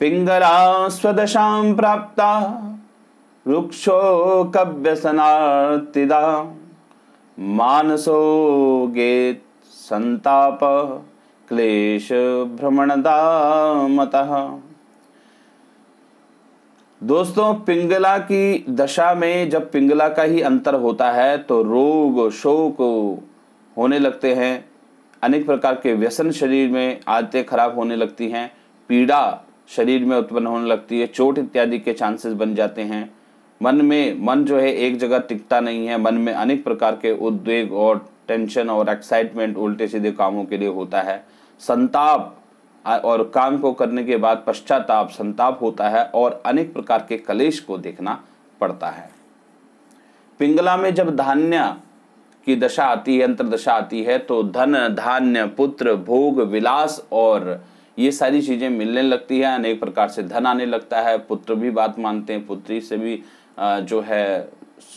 पिंगला स्वदशा प्राप्ता वृक्षो कव्यसना मानसो गेत् संताप क्लेश भ्रमणदा दोस्तों पिंगला की दशा में जब पिंगला का ही अंतर होता है तो रोग शोक होने लगते हैं अनेक प्रकार के व्यसन शरीर में आदतें खराब होने लगती हैं पीड़ा शरीर में उत्पन्न होने लगती है चोट इत्यादि के चांसेस बन जाते हैं मन में मन जो है एक जगह टिकता नहीं है मन में अनेक प्रकार के उद्वेग और टेंशन और एक्साइटमेंट उल्टे सीधे कामों के लिए होता है संताप और काम को करने के बाद पश्चाताप संताप होता है और अनेक प्रकार के कलेश को देखना पड़ता है पिंगला में जब धान्य की दशा आती है अंतरदशा आती है तो धन धान्य पुत्र भोग विलास और ये सारी चीज़ें मिलने लगती है अनेक प्रकार से धन आने लगता है पुत्र भी बात मानते हैं पुत्री से भी जो है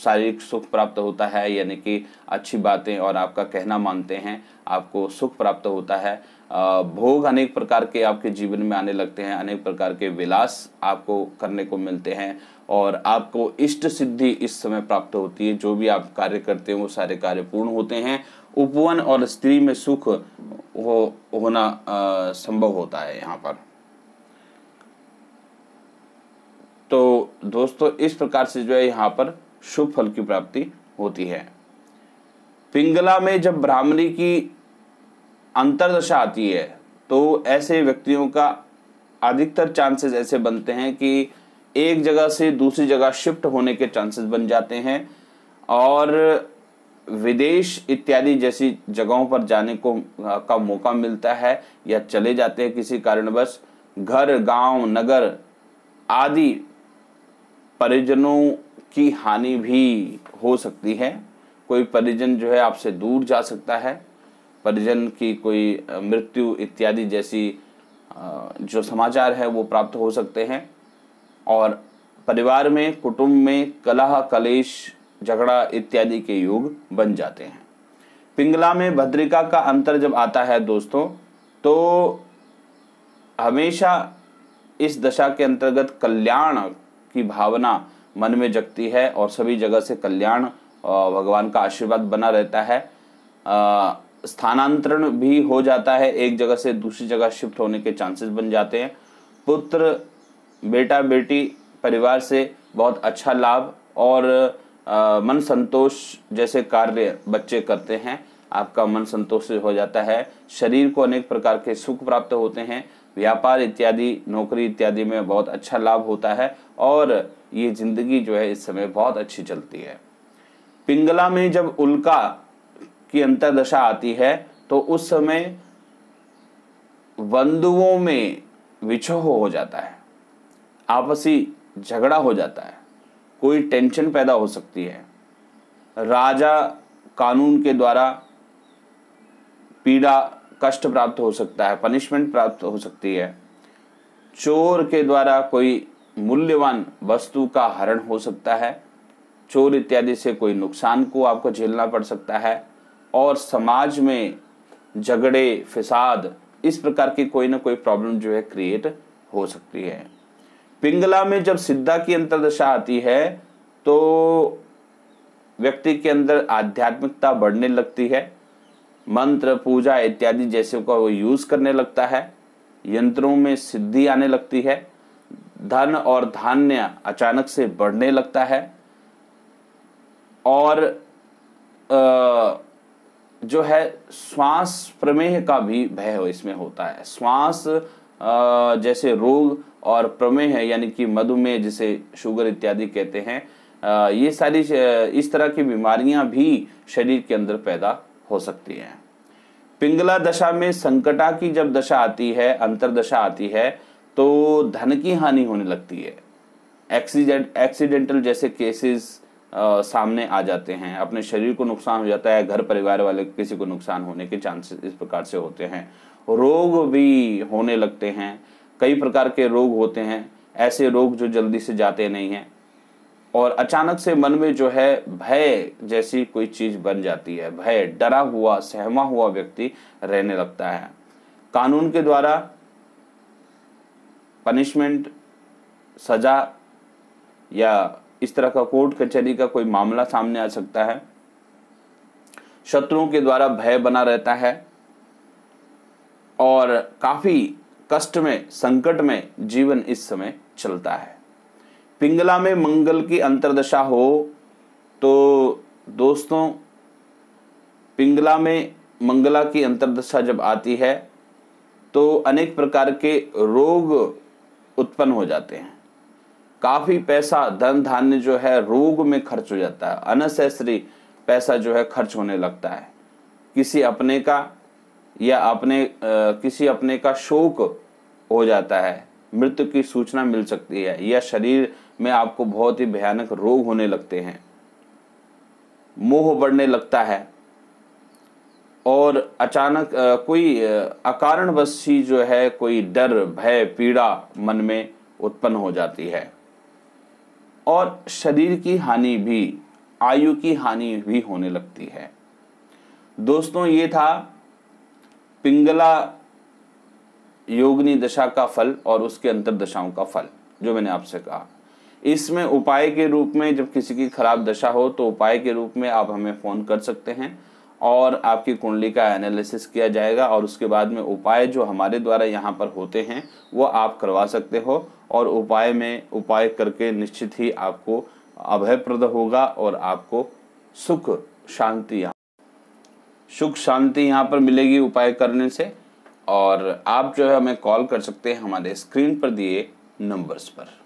शारीरिक सुख प्राप्त होता है यानी कि अच्छी बातें और आपका कहना मानते हैं आपको सुख प्राप्त होता है भोग अनेक प्रकार के आपके जीवन में आने लगते हैं अनेक प्रकार के विलास आपको करने को मिलते हैं और आपको इष्ट सिद्धि इस समय प्राप्त होती है जो भी आप कार्य करते हैं वो सारे कार्य पूर्ण होते हैं उपवन और स्त्री में सुख हो होना संभव होता है यहाँ पर तो दोस्तों इस प्रकार से जो है यहाँ पर शुभ फल की प्राप्ति होती है पिंगला में जब ब्राह्मणी की अंतरदशा आती है तो ऐसे व्यक्तियों का अधिकतर चांसेस ऐसे बनते हैं कि एक जगह से दूसरी जगह शिफ्ट होने के चांसेस बन जाते हैं और विदेश इत्यादि जैसी जगहों पर जाने को का मौका मिलता है या चले जाते हैं किसी कारणवश घर गांव नगर आदि परिजनों की हानि भी हो सकती है कोई परिजन जो है आपसे दूर जा सकता है परिजन की कोई मृत्यु इत्यादि जैसी जो समाचार है वो प्राप्त हो सकते हैं और परिवार में कुटुंब में कलह कलेश झगड़ा इत्यादि के योग बन जाते हैं पिंगला में भद्रिका का अंतर जब आता है दोस्तों तो हमेशा इस दशा के अंतर्गत कल्याण की भावना मन में जगती है और सभी जगह से कल्याण भगवान का आशीर्वाद बना रहता है स्थानांतरण भी हो जाता है एक जगह से दूसरी जगह शिफ्ट होने के चांसेस बन जाते हैं पुत्र बेटा बेटी परिवार से बहुत अच्छा लाभ और आ, मन संतोष जैसे कार्य बच्चे करते हैं आपका मन संतोष हो जाता है शरीर को अनेक प्रकार के सुख प्राप्त होते हैं व्यापार इत्यादि नौकरी इत्यादि में बहुत अच्छा लाभ होता है और ये जिंदगी जो है इस समय बहुत अच्छी चलती है पिंगला में जब उल्का की अंतरदशा आती है तो उस समय बंधुओं में विछोह हो जाता है आपसी झगड़ा हो जाता है कोई टेंशन पैदा हो सकती है राजा कानून के द्वारा पीड़ा कष्ट प्राप्त हो सकता है पनिशमेंट प्राप्त हो सकती है चोर के द्वारा कोई मूल्यवान वस्तु का हरण हो सकता है चोर इत्यादि से कोई नुकसान को आपको झेलना पड़ सकता है और समाज में झगड़े फिसाद इस प्रकार की कोई ना कोई प्रॉब्लम जो है क्रिएट हो सकती है पिंगला में जब सिद्धा की अंतरदशा आती है तो व्यक्ति के अंदर आध्यात्मिकता बढ़ने लगती है मंत्र पूजा इत्यादि जैसे का वो यूज़ करने लगता है यंत्रों में सिद्धि आने लगती है धन और धान्य अचानक से बढ़ने लगता है और जो है श्वास प्रमेह का भी भय हो इसमें होता है श्वास जैसे रोग और प्रमेह है यानी कि मधुमेह जिसे शुगर इत्यादि कहते हैं ये सारी इस तरह की बीमारियां भी शरीर के अंदर पैदा हो सकती हैं पिंगला दशा में संकटा की जब दशा आती है अंतरदशा आती है तो धन की हानि होने लगती है एक्सीडेंट एक्सीडेंटल जैसे केसेस आ, सामने आ जाते हैं अपने शरीर को नुकसान हो जाता है घर परिवार वाले किसी को नुकसान होने के चांसेस इस प्रकार से होते हैं रोग भी होने लगते हैं कई प्रकार के रोग होते हैं ऐसे रोग जो जल्दी से जाते नहीं हैं और अचानक से मन में जो है भय जैसी कोई चीज़ बन जाती है भय डरा हुआ सहमा हुआ व्यक्ति रहने लगता है कानून के द्वारा पनिशमेंट सजा या इस तरह का कोर्ट कचहरी का कोई मामला सामने आ सकता है शत्रुओं के द्वारा भय बना रहता है और काफी कष्ट में संकट में जीवन इस समय चलता है पिंगला में मंगल की अंतर्दशा हो तो दोस्तों पिंगला में मंगला की अंतर्दशा जब आती है तो अनेक प्रकार के रोग उत्पन्न हो जाते हैं काफ़ी पैसा धन धान्य जो है रोग में खर्च हो जाता है अनसेसरी पैसा जो है खर्च होने लगता है किसी अपने का या अपने आ, किसी अपने का शोक हो जाता है मृत्यु की सूचना मिल सकती है या शरीर में आपको बहुत ही भयानक रोग होने लगते हैं मोह बढ़ने लगता है और अचानक आ, कोई अकारणवश जो है कोई डर भय पीड़ा मन में उत्पन्न हो जाती है और शरीर की हानि भी आयु की हानि भी होने लगती है दोस्तों ये था पिंगला योगनी दशा का फल और उसके अंतर दशाओं का फल जो मैंने आपसे कहा इसमें उपाय के रूप में जब किसी की खराब दशा हो तो उपाय के रूप में आप हमें फ़ोन कर सकते हैं और आपकी कुंडली का एनालिसिस किया जाएगा और उसके बाद में उपाय जो हमारे द्वारा यहाँ पर होते हैं वो आप करवा सकते हो और उपाय में उपाय करके निश्चित ही आपको अभयप्रद होगा और आपको सुख शांति यहाँ सुख शांति यहाँ पर मिलेगी उपाय करने से और आप जो है हमें कॉल कर सकते हैं हमारे स्क्रीन पर दिए नंबर्स पर